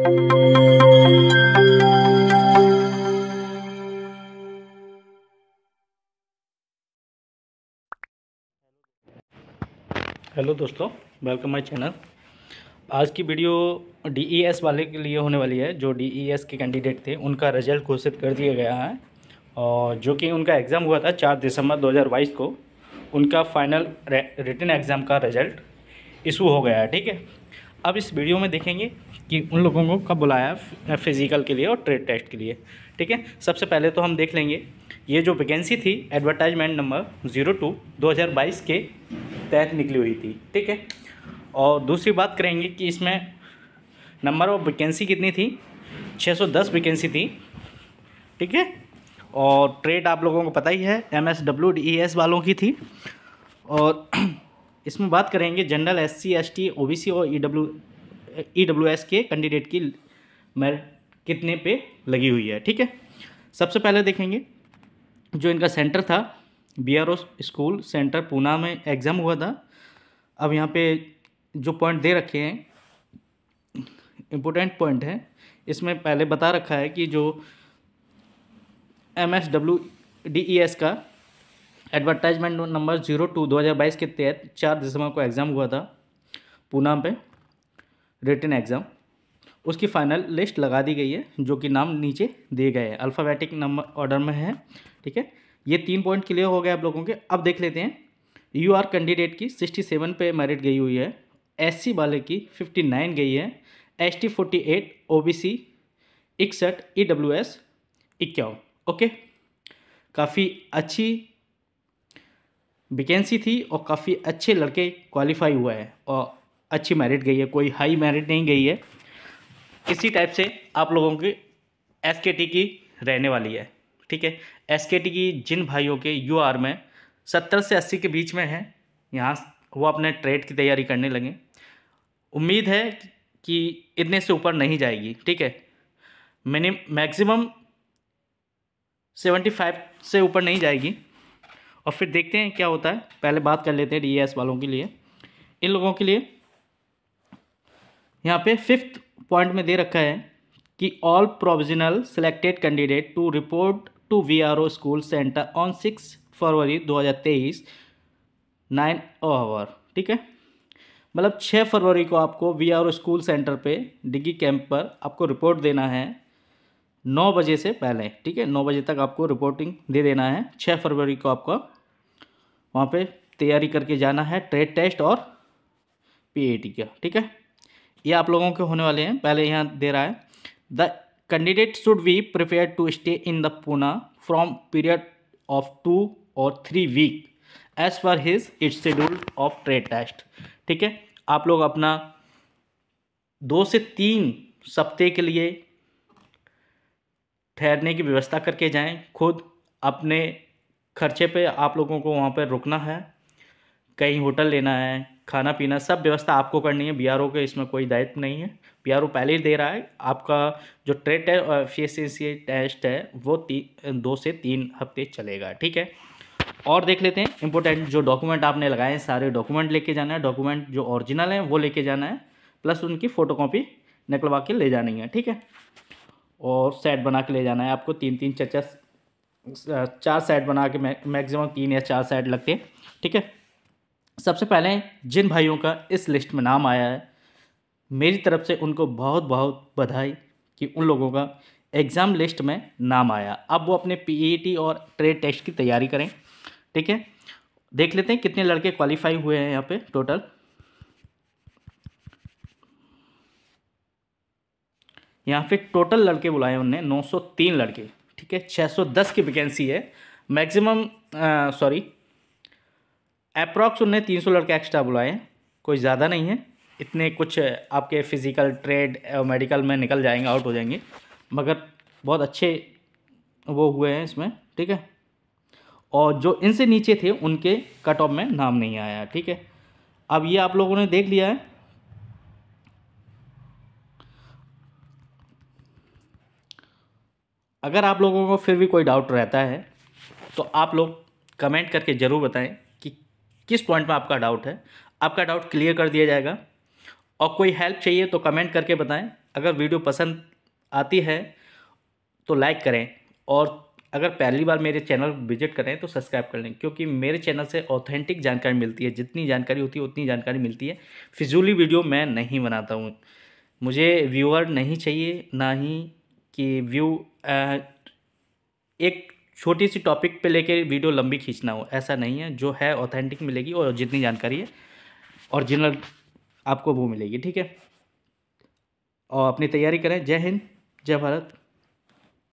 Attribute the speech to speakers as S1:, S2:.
S1: hello दोस्तों welcome my channel आज की वीडियो डीईएस e वाले के लिए होने वाली है जो डीईएस e के कैंडिडेट थे उनका रिजल्ट घोषित कर दिया गया है और जो कि उनका एग्ज़ाम हुआ था चार दिसंबर 2022 को उनका फाइनल रिटर्न एग्ज़ाम का रिजल्ट इशू हो गया है ठीक है अब इस वीडियो में देखेंगे कि उन लोगों को कब बुलाया फिज़िकल के लिए और ट्रेड टेस्ट के लिए ठीक है सबसे पहले तो हम देख लेंगे ये जो वैकेंसी थी एडवर्टाइजमेंट नंबर ज़ीरो टू दो हज़ार बाईस के तहत निकली हुई थी ठीक है और दूसरी बात करेंगे कि इसमें नंबर ऑफ वैकेंसी कितनी थी 610 वैकेंसी थी ठीक है और ट्रेड आप लोगों को पता ही है M S W D S वालों की थी और इसमें बात करेंगे general S C S T O B C और E W E W S के कैंडिडेट की मैर कितने पे लगी हुई है ठीक है सबसे पहले देखेंगे जो इनका सेंटर था B R O school center Poona में एग्ज़ाम हुआ था अब यहाँ पे जो पॉइंट दे रखे हैं इम्पोर्टेंट पॉइंट है इसमें पहले बता रखा है कि जो M S W D E S का एडवर्टाइजमेंट नंबर जीरो टू दो हज़ार बाईस के तहत चार दिसंबर को एग्ज़ाम हुआ था पूना पे रिटर्न एग्ज़ाम उसकी फाइनल लिस्ट लगा दी गई है जो कि नाम नीचे दिए गए हैं अल्फ़ाबेटिक नंबर ऑर्डर में है ठीक है ये तीन पॉइंट क्लियर हो गए आप लोगों के अब देख लेते हैं यू आर कैंडिडेट की सिक्सटी सेवन पे मेरिट गई हुई है एस सी वाले की फिफ्टी नाइन गई है S T forty eight O B C इकसठ ई डब्ल्यू एस इक्यावन ओके काफ़ी अच्छी वैकेंसी थी और काफ़ी अच्छे लड़के क्वालिफाई हुए हैं और अच्छी मेरिट गई है कोई हाई मेरिट नहीं गई है इसी टाइप से आप लोगों की एस की रहने वाली है ठीक है एस की जिन भाइयों के यू में सत्तर से अस्सी के बीच में हैं यहाँ वो अपने ट्रेड की तैयारी करने लगे उम्मीद है कि इतने से ऊपर नहीं जाएगी ठीक है मैंने मैक्सिमम सेवेंटी फाइव से ऊपर नहीं जाएगी और फिर देखते हैं क्या होता है पहले बात कर लेते हैं डी वालों के लिए इन लोगों के लिए यहाँ पे फिफ्थ पॉइंट में दे रखा है कि all provisional selected candidate to report to V R O school center on six फरवरी 2023 नाइन ओ आवर ठीक है मतलब छः फरवरी को आपको V R O school center पे डिग्री कैंप पर आपको रिपोर्ट देना है नौ बजे से पहले ठीक है नौ बजे तक आपको रिपोर्टिंग दे देना है छः फरवरी को आपका वहाँ पे तैयारी करके जाना है ट्रेड टेस्ट और पीएटी का ठीक है ये आप लोगों के होने वाले हैं पहले यहाँ दे रहा है the candidate should be prepare to stay in the Poona from period of two और three week as per his it schedule of trade test ठीक है आप लोग अपना दो से तीन सप्ते के लिए ठहरने की व्यवस्था करके जाएं खुद अपने खर्चे पे आप लोगों को वहाँ पर रुकना है कहीं होटल लेना है खाना पीना सब व्यवस्था आपको करनी है बीआरओ के इसमें कोई दायित्व नहीं है बीआरओ पहले ही दे रहा है आपका जो ट्रेड है एफिशिएंसी टेस्ट है वो ती दो से तीन हफ्ते चलेगा ठीक है और देख लेते हैं इंपॉर्टेंट जो डॉक्यूमेंट आपने लगाए हैं सारे डॉक्यूमेंट लेके जाना है डॉक्यूमेंट जो ओरिजिनल हैं वो लेके जाना है प्लस उनकी फ़ोटोकॉपी निकलवा के ले जानी है ठीक है और सेट बना के ले जाना है आपको तीन तीन चार चार चार सेट बना के मैक्सिमम तीन या चार सेट लगते हैं ठीक है सबसे पहले जिन भाइयों का इस लिस्ट में नाम आया है मेरी तरफ से उनको बहुत बहुत बधाई कि उन लोगों का एग्ज़ाम लिस्ट में नाम आया अब वो अपने पीईटी e और ट्रेड टेस्ट की तैयारी करें ठीक है देख लेते हैं कितने लड़के क्वालिफाई हुए हैं यहाँ पे टोटल यहाँ पे टोटल लड़के बुलाए उनने 903 लड़के ठीक है 610 की वैकेंसी है मैक्सिमम सॉरी अप्रॉक्स उनने 300 लड़के एक्स्ट्रा बुलाए कोई ज़्यादा नहीं है इतने कुछ आपके फिज़िकल ट्रेड मेडिकल में निकल जाएंगे आउट हो जाएंगे मगर बहुत अच्छे वो हुए हैं इसमें ठीक है और जो इनसे नीचे थे उनके कट ऑफ में नाम नहीं आया ठीक है अब ये आप लोगों ने देख लिया है अगर आप लोगों को फिर भी कोई डाउट रहता है तो आप लोग कमेंट करके ज़रूर बताएं कि किस पॉइंट में आपका डाउट है आपका डाउट क्लियर कर दिया जाएगा और कोई हेल्प चाहिए तो कमेंट करके बताएं अगर वीडियो पसंद आती है तो लाइक करें और अगर पहली बार मेरे चैनल विजिट करें तो सब्सक्राइब कर लें क्योंकि मेरे चैनल से ऑथेंटिक जानकारी मिलती है जितनी जानकारी होती है उतनी जानकारी मिलती है फिजूली वीडियो मैं नहीं बनाता हूँ मुझे व्यूअर नहीं चाहिए ना ही कि व्यू एक छोटी सी टॉपिक पे लेके वीडियो लंबी खींचना हो ऐसा नहीं है जो है ऑथेंटिक मिलेगी और जितनी जानकारी है ओरिजिनल आपको वो मिलेगी ठीक है और अपनी तैयारी करें जय हिंद जय भारत